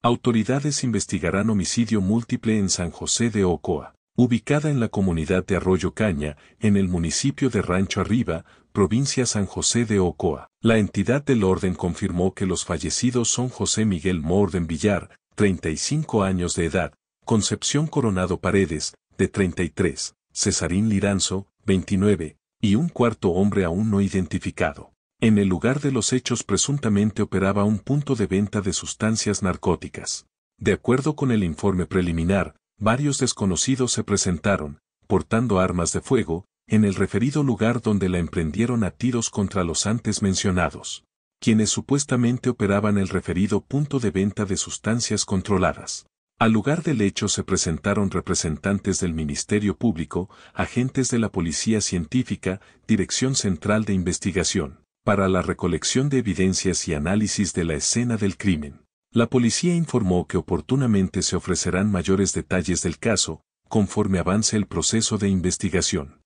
Autoridades investigarán homicidio múltiple en San José de Ocoa, ubicada en la comunidad de Arroyo Caña, en el municipio de Rancho Arriba, provincia San José de Ocoa. La entidad del orden confirmó que los fallecidos son José Miguel Morden Villar, 35 años de edad, Concepción Coronado Paredes, de 33, Cesarín Liranzo, 29, y un cuarto hombre aún no identificado. En el lugar de los hechos presuntamente operaba un punto de venta de sustancias narcóticas. De acuerdo con el informe preliminar, varios desconocidos se presentaron, portando armas de fuego, en el referido lugar donde la emprendieron a tiros contra los antes mencionados, quienes supuestamente operaban el referido punto de venta de sustancias controladas. Al lugar del hecho se presentaron representantes del Ministerio Público, agentes de la Policía Científica, Dirección Central de Investigación, para la recolección de evidencias y análisis de la escena del crimen. La policía informó que oportunamente se ofrecerán mayores detalles del caso, conforme avance el proceso de investigación.